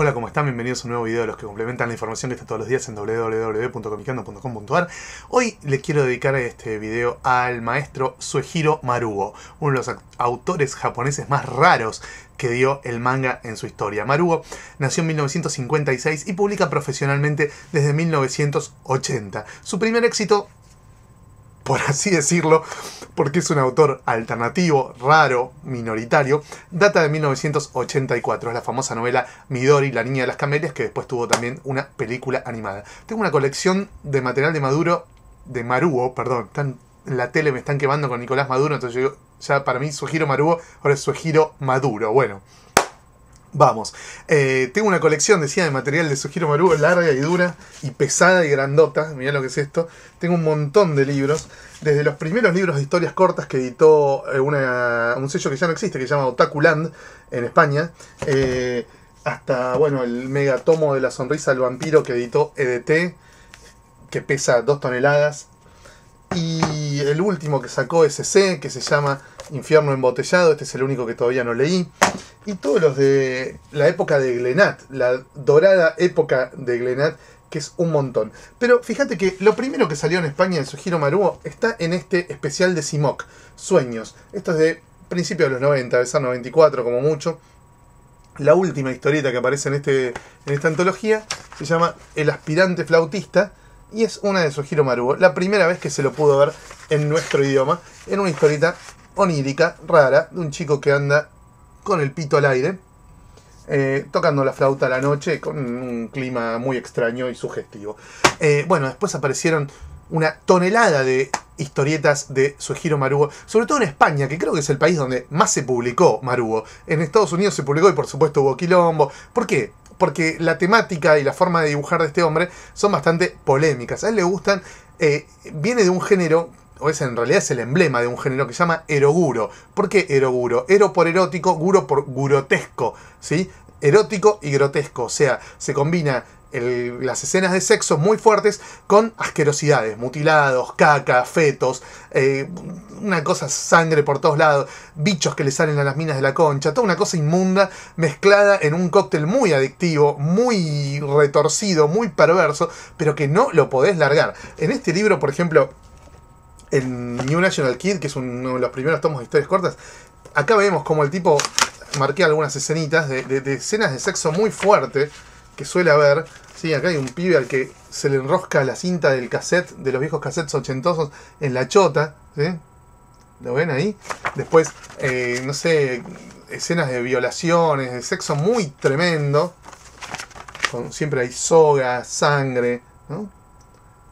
Hola, ¿cómo están? Bienvenidos a un nuevo video de los que complementan la información que está todos los días en www.comicando.com.ar. Hoy le quiero dedicar este video al maestro Suejiro Maruo, uno de los autores japoneses más raros que dio el manga en su historia. Maruo nació en 1956 y publica profesionalmente desde 1980. Su primer éxito, por así decirlo, porque es un autor alternativo, raro, minoritario, data de 1984, es la famosa novela Midori, la niña de las camelias, que después tuvo también una película animada. Tengo una colección de material de Maduro, de Maruo, perdón, en la tele me están quemando con Nicolás Maduro, entonces yo ya para mí su giro Maruo, ahora es su giro Maduro, bueno. Vamos. Eh, tengo una colección, decía, de material de Sugiro Maru, larga y dura, y pesada y grandota. Mirá lo que es esto. Tengo un montón de libros. Desde los primeros libros de historias cortas que editó eh, un sello que ya no existe, que se llama Otakuland, en España. Eh, hasta, bueno, el tomo de la sonrisa del vampiro que editó EDT, que pesa dos toneladas. Y el último que sacó SC, que se llama Infierno Embotellado, este es el único que todavía no leí. Y todos los de la época de Glenat, la dorada época de Glenat, que es un montón. Pero fíjate que lo primero que salió en España en su giro Maruo está en este especial de Simoc, Sueños. Esto es de principios de los 90, hasta 94 como mucho. La última historieta que aparece en, este, en esta antología se llama El aspirante flautista y es una de Sujiro Maruo, La primera vez que se lo pudo ver en nuestro idioma, en una historieta onírica, rara, de un chico que anda con el pito al aire, eh, tocando la flauta a la noche con un clima muy extraño y sugestivo. Eh, bueno, después aparecieron una tonelada de historietas de Sujiro Marugo, sobre todo en España, que creo que es el país donde más se publicó Marugo. En Estados Unidos se publicó y por supuesto hubo quilombo. ¿Por qué? Porque la temática y la forma de dibujar de este hombre son bastante polémicas. A él le gustan, eh, viene de un género o es en realidad es el emblema de un género que se llama eroguro. ¿Por qué eroguro? Ero por erótico, guro por grotesco, ¿sí? Erótico y grotesco, o sea, se combina las escenas de sexo muy fuertes con asquerosidades, mutilados, caca, fetos, eh, una cosa sangre por todos lados, bichos que le salen a las minas de la concha, toda una cosa inmunda mezclada en un cóctel muy adictivo, muy retorcido, muy perverso, pero que no lo podés largar. En este libro, por ejemplo, en New National Kid, que es uno de los primeros tomos de historias cortas, acá vemos como el tipo marqué algunas escenitas de, escenas de sexo muy fuerte que suele haber. acá hay un pibe al que se le enrosca la cinta del cassette, de los viejos cassettes ochentosos, en la chota. ¿Lo ven ahí? Después, eh, no sé, escenas de violaciones, de sexo muy tremendo. Con, siempre hay soga, sangre, ¿no?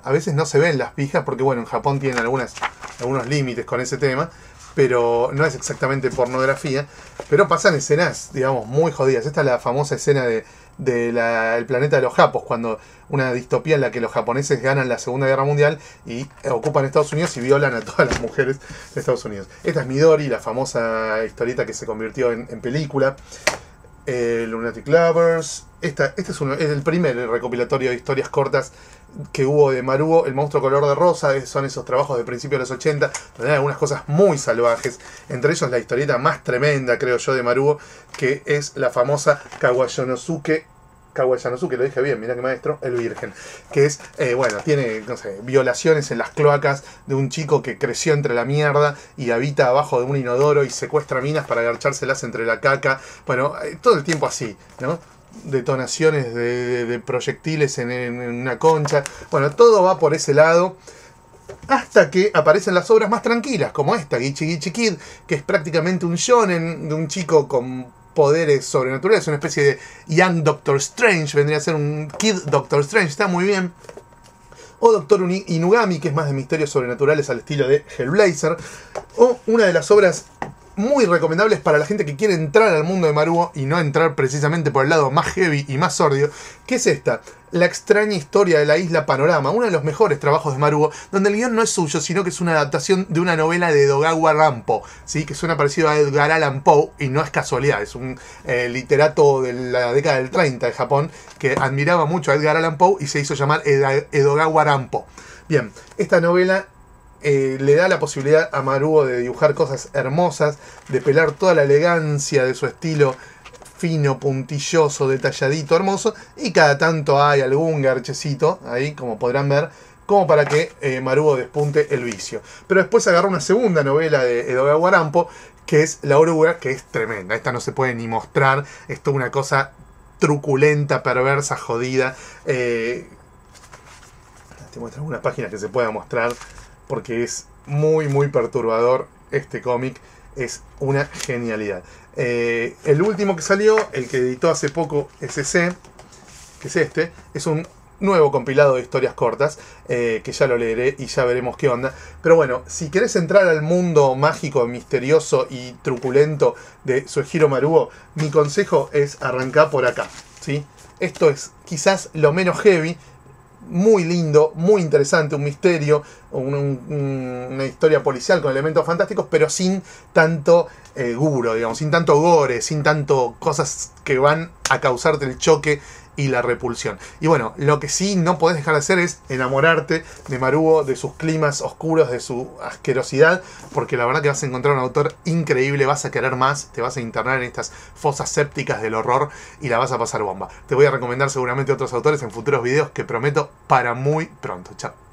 a veces no se ven las pijas, porque bueno, en Japón tienen algunas, algunos límites con ese tema, pero no es exactamente pornografía, pero pasan escenas, digamos, muy jodidas. Esta es la famosa escena de, de planeta de los japos, cuando una distopía en la que los japoneses ganan la Segunda Guerra Mundial y ocupan Estados Unidos y violan a todas las mujeres de Estados Unidos. Esta es Midori, la famosa historieta que se convirtió en, película. Eh, Lunatic Lovers. Esta, este es, uno, es el primer recopilatorio de historias cortas que hubo de Marugo, El monstruo color de rosa, son esos trabajos de principios de los 80, donde hay algunas cosas muy salvajes, entre ellos la historieta más tremenda, creo yo, de Marugo, que es la famosa Kawayonosuke, Kawayanosuke, lo dije bien, mira qué maestro, el virgen, que es, eh, bueno, tiene, no sé, violaciones en las cloacas de un chico que creció entre la mierda y habita abajo de un inodoro y secuestra minas para agarchárselas entre la caca, bueno, eh, todo el tiempo así, ¿no? detonaciones de, proyectiles en, una concha. Bueno, todo va por ese lado. Hasta que aparecen las obras más tranquilas, como esta, Gichi Gichi Kid, que es prácticamente un shonen de un chico con poderes sobrenaturales, una especie de Young Doctor Strange, vendría a ser un Kid Doctor Strange, está muy bien. O Doctor Inugami, que es más de misterios sobrenaturales al estilo de Hellblazer. O una de las obras muy recomendables para la gente que quiere entrar al mundo de Maruo y no entrar precisamente por el lado más heavy y más sordio, que es esta, La extraña historia de la isla Panorama, uno de los mejores trabajos de Maruo, donde el guión no es suyo, sino que es una adaptación de una novela de Edogawa Rampo, ¿sí? que suena parecido a Edgar Allan Poe, y no es casualidad, es un eh, literato de la década del 30 de Japón que admiraba mucho a Edgar Allan Poe y se hizo llamar Edogawa Rampo. Bien, esta novela eh, le da la posibilidad a Maruo de dibujar cosas hermosas, de pelar toda la elegancia de su estilo fino, puntilloso, detalladito, hermoso, y cada tanto hay algún garchecito, ahí como podrán ver, como para que eh, Maruo despunte el vicio. Pero después agarra una segunda novela de Edogawa Guarampo, que es La Oruga, que es tremenda, esta no se puede ni mostrar, es una cosa truculenta, perversa, jodida. Eh, te muestro algunas páginas que se pueda mostrar porque es muy, muy perturbador este cómic. Es una genialidad. Eh, el último que salió, el que editó hace poco SC, que es este, es un nuevo compilado de historias cortas, eh, que ya lo leeré y ya veremos qué onda. Pero bueno, si querés entrar al mundo mágico, misterioso y truculento de Suejiro Maruo, mi consejo es arrancar por acá. ¿sí? Esto es quizás lo menos heavy, muy lindo, muy interesante, un misterio, una historia policial con elementos fantásticos, pero sin tanto eh, guro, digamos, sin tanto gore, sin tanto cosas que van a causarte el choque y la repulsión. Y bueno, lo que sí no podés dejar de hacer es enamorarte de Marugo, de sus climas oscuros, de su asquerosidad, porque la verdad que vas a encontrar un autor increíble, vas a querer más, te vas a internar en estas fosas sépticas del horror y la vas a pasar bomba. Te voy a recomendar seguramente otros autores en futuros videos que prometo para muy pronto. Chao.